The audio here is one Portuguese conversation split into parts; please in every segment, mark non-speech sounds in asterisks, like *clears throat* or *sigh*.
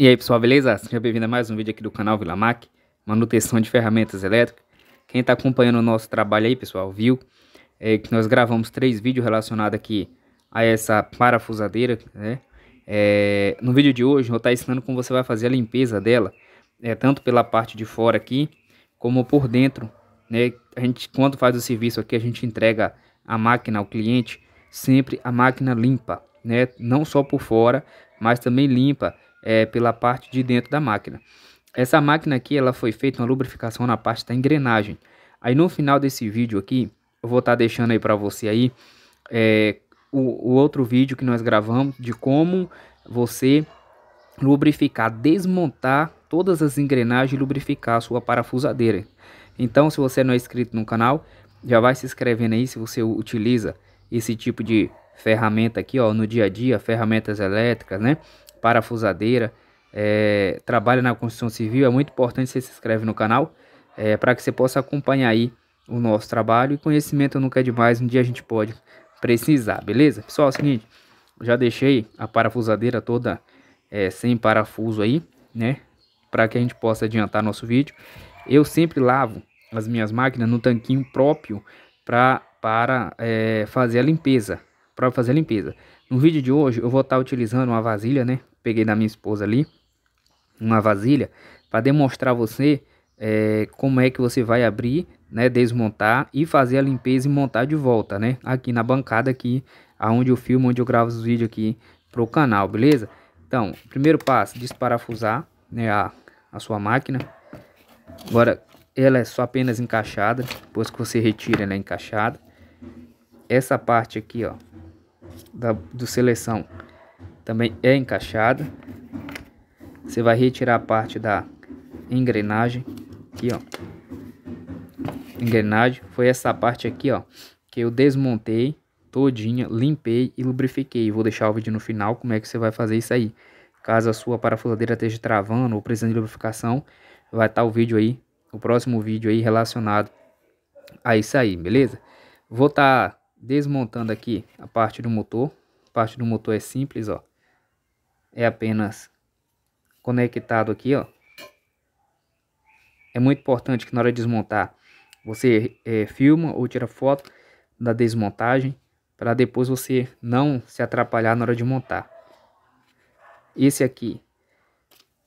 E aí pessoal, beleza? Seja bem-vindo a mais um vídeo aqui do canal Vila Mac, manutenção de ferramentas elétricas. Quem está acompanhando o nosso trabalho aí, pessoal, viu é, que nós gravamos três vídeos relacionados aqui a essa parafusadeira, né? É, no vídeo de hoje eu vou estar tá ensinando como você vai fazer a limpeza dela, é, tanto pela parte de fora aqui, como por dentro, né? A gente, quando faz o serviço aqui, a gente entrega a máquina ao cliente, sempre a máquina limpa, né? Não só por fora, mas também limpa é, pela parte de dentro da máquina. Essa máquina aqui, ela foi feita uma lubrificação na parte da engrenagem. Aí no final desse vídeo aqui, eu vou estar tá deixando aí para você aí é, o, o outro vídeo que nós gravamos de como você lubrificar, desmontar todas as engrenagens e lubrificar a sua parafusadeira. Então, se você não é inscrito no canal, já vai se inscrevendo aí se você utiliza esse tipo de ferramenta aqui, ó, no dia a dia, ferramentas elétricas, né? parafusadeira, é, trabalha na construção civil, é muito importante você se inscreve no canal é, para que você possa acompanhar aí o nosso trabalho e conhecimento nunca é demais, um dia a gente pode precisar, beleza? Pessoal, é o seguinte, já deixei a parafusadeira toda é, sem parafuso aí, né? Para que a gente possa adiantar nosso vídeo. Eu sempre lavo as minhas máquinas no tanquinho próprio pra, para é, fazer a limpeza, para fazer a limpeza. No vídeo de hoje eu vou estar tá utilizando uma vasilha, né? Peguei da minha esposa ali, uma vasilha, para demonstrar você é, como é que você vai abrir, né? Desmontar e fazer a limpeza e montar de volta, né? Aqui na bancada aqui, aonde eu filmo, onde eu gravo os vídeos aqui pro canal, beleza? Então, primeiro passo, desparafusar, né? A, a sua máquina. Agora, ela é só apenas encaixada, depois que você retira ela é encaixada. Essa parte aqui, ó, da, do seleção também é encaixada. Você vai retirar a parte da engrenagem aqui, ó. Engrenagem foi essa parte aqui, ó, que eu desmontei todinha, limpei e lubrifiquei. Vou deixar o vídeo no final como é que você vai fazer isso aí. Caso a sua parafusadeira esteja travando ou precisando de lubrificação, vai estar tá o vídeo aí, o próximo vídeo aí relacionado a isso aí, beleza? Vou estar tá desmontando aqui a parte do motor. A parte do motor é simples, ó. É apenas conectado aqui, ó. É muito importante que na hora de desmontar, você é, filma ou tira foto da desmontagem, para depois você não se atrapalhar na hora de montar. Esse aqui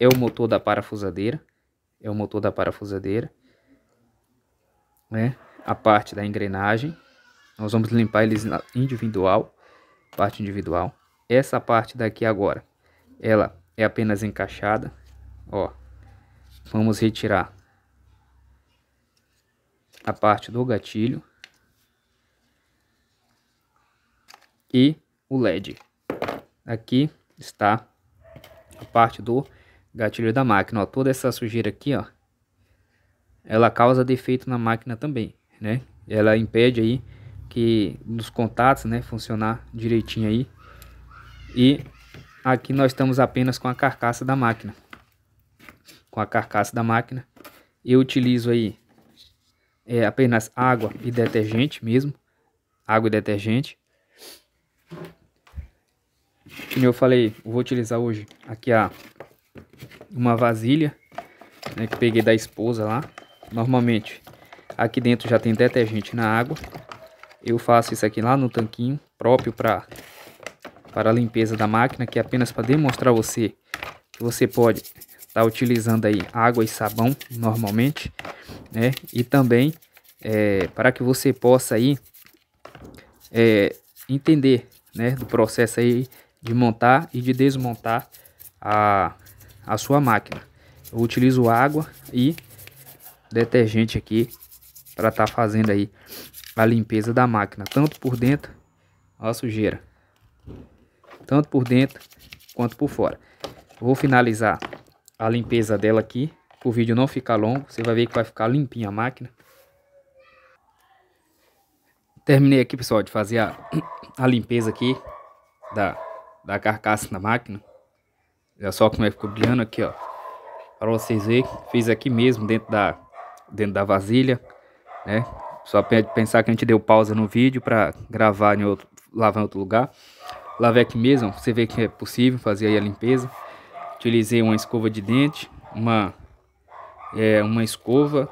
é o motor da parafusadeira, é o motor da parafusadeira, né? A parte da engrenagem, nós vamos limpar eles individual, parte individual. Essa parte daqui agora, ela é apenas encaixada, ó. Vamos retirar a parte do gatilho e o LED. Aqui está a parte do gatilho da máquina, ó. Toda essa sujeira aqui, ó, ela causa defeito na máquina também, né? Ela impede aí que dos contatos, né, funcionar direitinho aí. E aqui nós estamos apenas com a carcaça da máquina. Com a carcaça da máquina, eu utilizo aí é, apenas água e detergente mesmo, água e detergente. Como eu falei, eu vou utilizar hoje aqui a uma vasilha né, que peguei da esposa lá. Normalmente aqui dentro já tem detergente na água eu faço isso aqui lá no tanquinho, próprio para para a limpeza da máquina, que é apenas para demonstrar você que você pode estar tá utilizando aí água e sabão normalmente, né? E também é, para que você possa aí é, entender, né, do processo aí de montar e de desmontar a, a sua máquina. Eu utilizo água e detergente aqui para estar tá fazendo aí a limpeza da máquina, tanto por dentro, a sujeira, tanto por dentro quanto por fora. Vou finalizar a limpeza dela aqui, o vídeo não ficar longo, você vai ver que vai ficar limpinha a máquina. Terminei aqui, pessoal, de fazer a, a limpeza aqui da, da carcaça da máquina. Olha é só como é que ficou brilhando aqui, ó. Para vocês verem, fiz aqui mesmo dentro da, dentro da vasilha né? Só pensar que a gente deu pausa no vídeo para gravar em outro, lavar em outro lugar. Lavei aqui mesmo, você vê que é possível fazer aí a limpeza. Utilizei uma escova de dente, uma, é, uma escova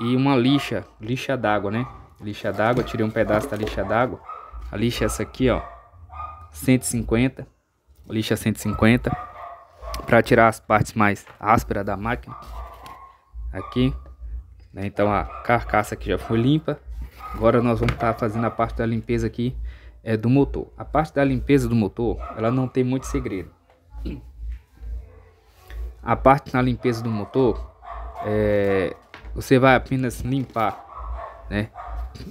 e uma lixa, lixa d'água, né? Lixa d'água, tirei um pedaço da lixa d'água. A lixa é essa aqui, ó, 150, lixa 150, é para tirar as partes mais ásperas da máquina. Aqui, né? Então a carcaça aqui já foi limpa. Agora nós vamos estar tá fazendo a parte da limpeza aqui é, do motor. A parte da limpeza do motor, ela não tem muito segredo. A parte na limpeza do motor, é, você vai apenas limpar, né?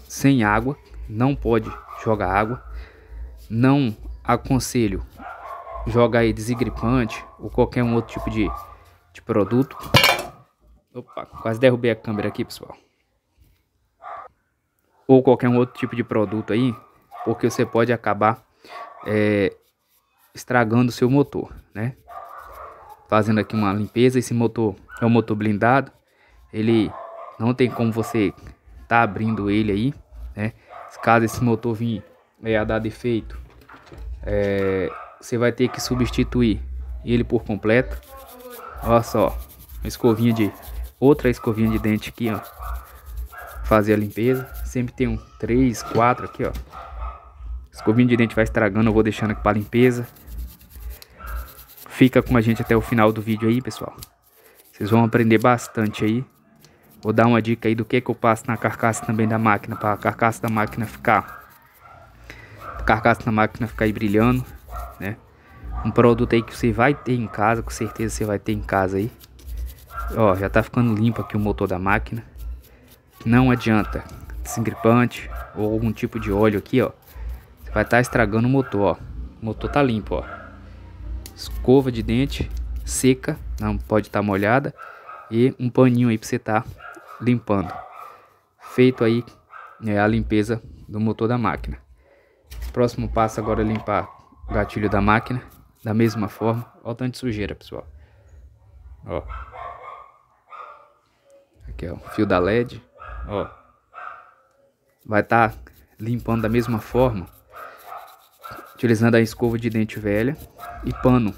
Sem água, não pode jogar água. Não aconselho jogar aí desengripante ou qualquer um outro tipo de, de produto Opa, quase derrubei a câmera aqui, pessoal. Ou qualquer um outro tipo de produto aí, porque você pode acabar é, estragando o seu motor, né? Fazendo aqui uma limpeza, esse motor é um motor blindado, ele não tem como você tá abrindo ele aí, né? Caso esse motor vir é, a dar defeito, é, você vai ter que substituir ele por completo. Olha só, uma escovinha de outra escovinha de dente aqui, ó. Fazer a limpeza. Sempre tem um 3, 4 aqui, ó. Escovinha de dente vai estragando, eu vou deixando aqui pra limpeza. Fica com a gente até o final do vídeo aí, pessoal. Vocês vão aprender bastante aí. Vou dar uma dica aí do que que eu passo na carcaça também da máquina, para a carcaça da máquina ficar carcaça da máquina ficar aí brilhando, né? Um produto aí que você vai ter em casa, com certeza você vai ter em casa aí. Ó, já tá ficando limpo aqui o motor da máquina. Não adianta desengripante ou algum tipo de óleo aqui, ó. vai estar tá estragando o motor, ó. O motor tá limpo, ó. Escova de dente seca, não pode estar tá molhada e um paninho aí para você estar tá limpando. Feito aí é, a limpeza do motor da máquina. Próximo passo agora é limpar o gatilho da máquina da mesma forma. Olha o tanto de sujeira, pessoal. Ó que é o fio da LED, ó, vai estar tá limpando da mesma forma, utilizando a escova de dente velha e pano.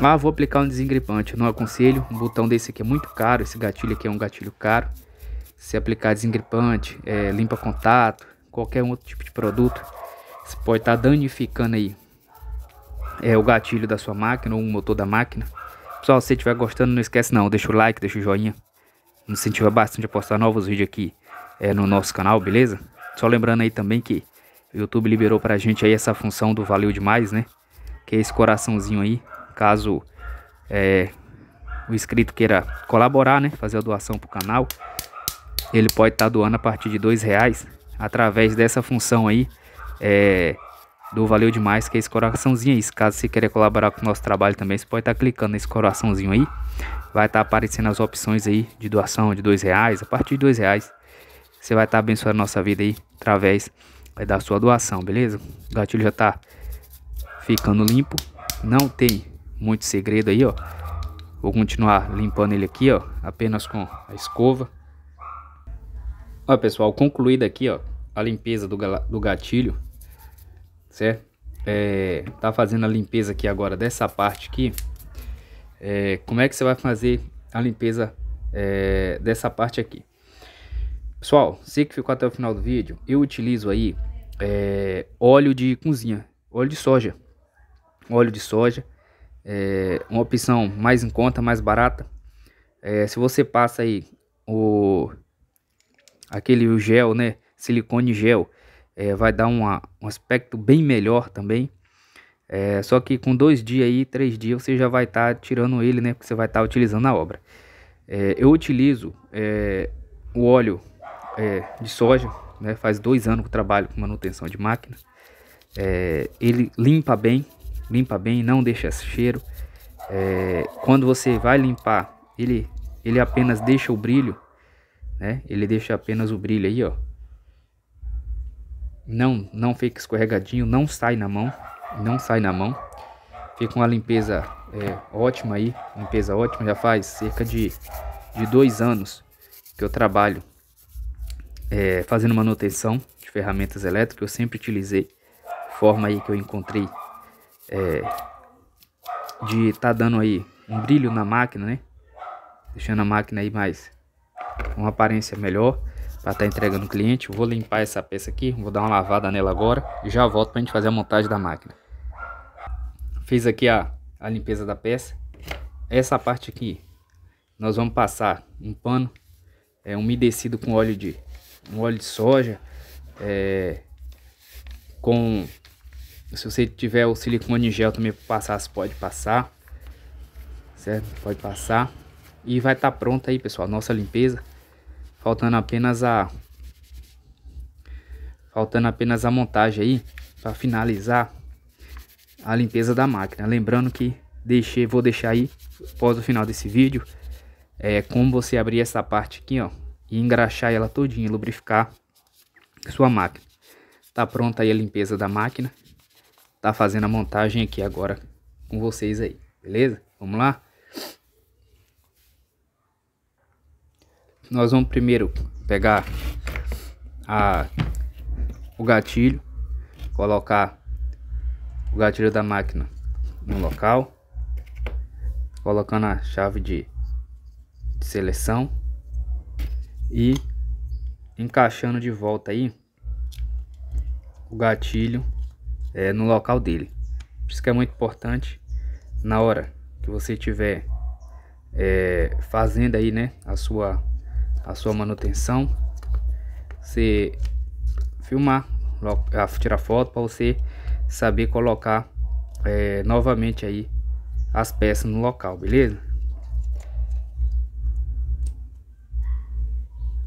Ah, vou aplicar um desengripante, não aconselho, um botão desse aqui é muito caro, esse gatilho aqui é um gatilho caro. Se aplicar desengripante, é, limpa contato, qualquer outro tipo de produto, você pode estar tá danificando aí é, o gatilho da sua máquina ou o motor da máquina. Pessoal, se estiver gostando, não esquece não, deixa o like, deixa o joinha incentiva bastante a postar novos vídeos aqui é, no nosso canal, beleza? Só lembrando aí também que o YouTube liberou pra gente aí essa função do valeu demais, né? Que é esse coraçãozinho aí, caso é, o inscrito queira colaborar, né? Fazer a doação pro canal, ele pode estar tá doando a partir de dois reais através dessa função aí é, do valeu demais, que é esse coraçãozinho aí. Caso você queira colaborar com o nosso trabalho também, você pode estar tá clicando nesse coraçãozinho aí vai estar tá aparecendo as opções aí de doação de dois reais. A partir de dois reais, você vai estar tá abençoando a nossa vida aí através é, da sua doação, beleza? O gatilho já tá ficando limpo. Não tem muito segredo aí, ó. Vou continuar limpando ele aqui, ó. Apenas com a escova. Ó, pessoal, concluída aqui, ó. A limpeza do, do gatilho. Certo? É, tá fazendo a limpeza aqui agora dessa parte aqui é, como é que você vai fazer a limpeza é, dessa parte aqui. Pessoal, você que ficou até o final do vídeo, eu utilizo aí é, óleo de cozinha, óleo de soja. Óleo de soja, é uma opção mais em conta, mais barata. É, se você passa aí o aquele gel, né, silicone gel, é, vai dar uma, um aspecto bem melhor também. É, só que com dois dias aí, três dias, você já vai estar tá tirando ele, né? Porque você vai estar tá utilizando a obra. É, eu utilizo é, o óleo é, de soja, né? Faz dois anos que trabalho com manutenção de máquina. É, ele limpa bem, limpa bem, não deixa cheiro. É, quando você vai limpar, ele, ele apenas deixa o brilho, né? Ele deixa apenas o brilho aí, ó. Não, não fica escorregadinho, não sai na mão não sai na mão. Fica uma limpeza é, ótima aí, limpeza ótima. Já faz cerca de, de dois anos que eu trabalho é, fazendo manutenção de ferramentas elétricas. Eu sempre utilizei forma aí que eu encontrei é, de tá dando aí um brilho na máquina, né? Deixando a máquina aí mais uma aparência melhor para estar tá entregando o cliente. vou limpar essa peça aqui, vou dar uma lavada nela agora e já volto para a gente fazer a montagem da máquina. Fiz aqui a, a limpeza da peça. Essa parte aqui, nós vamos passar um pano é, umedecido com óleo de, um óleo de soja. É, com se você tiver o silicone gel também para passar, você pode passar. Certo? Pode passar. E vai estar tá pronta aí, pessoal, nossa limpeza. Faltando apenas a... Faltando apenas a montagem aí. Para finalizar a limpeza da máquina. Lembrando que deixei, vou deixar aí após o final desse vídeo é, como você abrir essa parte aqui, ó, e engraxar ela todinha, lubrificar sua máquina. Tá pronta aí a limpeza da máquina. Tá fazendo a montagem aqui agora com vocês aí, beleza? Vamos lá? Nós vamos primeiro pegar a, o gatilho, colocar o gatilho da máquina no local, colocando a chave de, seleção e encaixando de volta aí o gatilho é, no local dele. isso que é muito importante na hora que você estiver é, eh, fazendo aí, né, a sua, a sua manutenção, você filmar, ah, tirar foto para você saber colocar é, novamente aí as peças no local, beleza?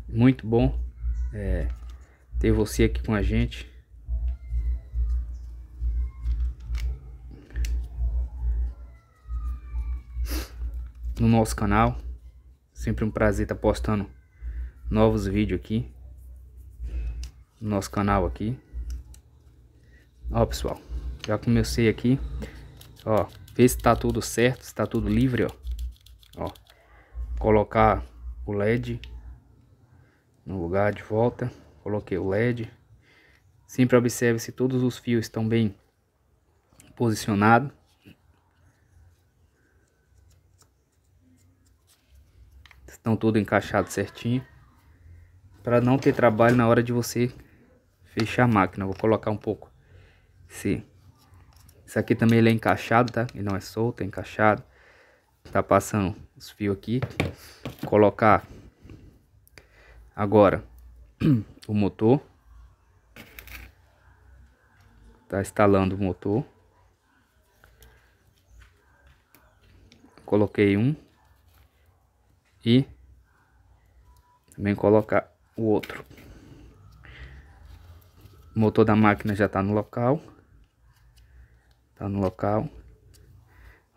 Muito bom é, ter você aqui com a gente. No nosso canal. Sempre um prazer estar postando novos vídeos aqui. No nosso canal aqui. Ó, pessoal, já comecei aqui, ó, ver se tá tudo certo, se tá tudo livre, ó. Ó, colocar o LED no lugar de volta, coloquei o LED. Sempre observe se todos os fios estão bem posicionados. Estão tudo encaixado certinho. Para não ter trabalho na hora de você fechar a máquina. Vou colocar um pouco Sim. Isso aqui também ele é encaixado, tá? Ele não é solto, é encaixado. Tá passando os fios aqui. Colocar agora *clears throat* o motor. Tá instalando o motor. Coloquei um. E também colocar o outro. O motor da máquina já está no local. Tá no local.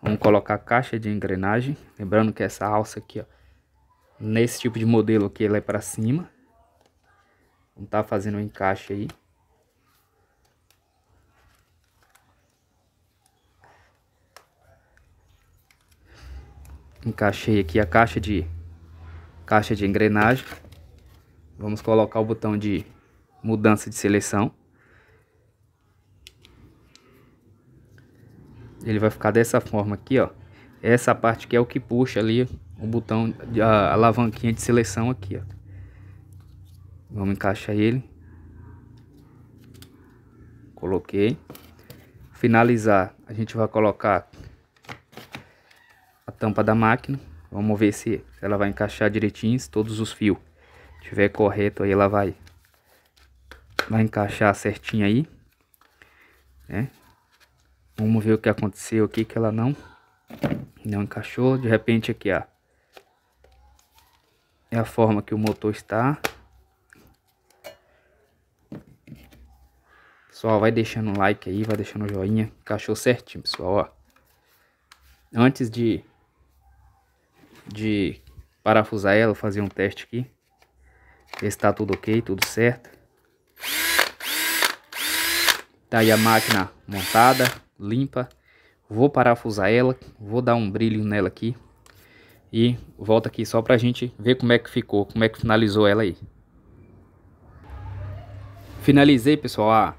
Vamos colocar a caixa de engrenagem. Lembrando que essa alça aqui, ó. Nesse tipo de modelo aqui, ela é para cima. Vamos tá fazendo um encaixe aí. encaixei aqui a caixa de caixa de engrenagem vamos colocar o botão de mudança de seleção ele vai ficar dessa forma aqui, ó. Essa parte que é o que puxa ali o botão, de, a alavanquinha de seleção aqui, ó. Vamos encaixar ele. Coloquei. Finalizar, a gente vai colocar a tampa da máquina. Vamos ver se ela vai encaixar direitinho, todos os fios. tiver correto aí, ela vai vai encaixar certinho aí, né? Vamos ver o que aconteceu aqui, que ela não, não encaixou. De repente aqui, ó. É a forma que o motor está. Pessoal, vai deixando um like aí, vai deixando um joinha. Encaixou certinho, pessoal, ó. Antes de, de parafusar ela, fazer um teste aqui. Está tudo ok, tudo certo. Tá aí a máquina montada limpa, vou parafusar ela, vou dar um brilho nela aqui e volta aqui só pra gente ver como é que ficou, como é que finalizou ela aí. Finalizei, pessoal, a,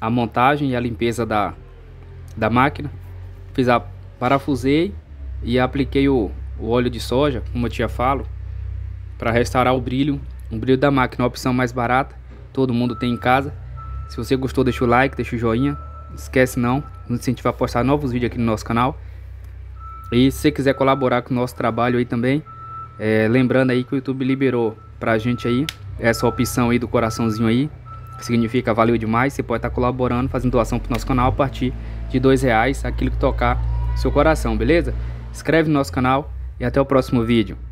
a montagem e a limpeza da, da máquina. Fiz a parafusei e apliquei o, o óleo de soja, como eu tinha falo, para restaurar o brilho, o brilho da máquina, a opção mais barata, todo mundo tem em casa. Se você gostou, deixa o like, deixa o joinha, esquece não nos incentivar a postar novos vídeos aqui no nosso canal. E se você quiser colaborar com o nosso trabalho aí também, é, lembrando aí que o YouTube liberou pra gente aí essa opção aí do coraçãozinho aí, que significa valeu demais, você pode estar tá colaborando, fazendo doação pro nosso canal a partir de dois reais, aquilo que tocar seu coração, beleza? Inscreve no nosso canal e até o próximo vídeo.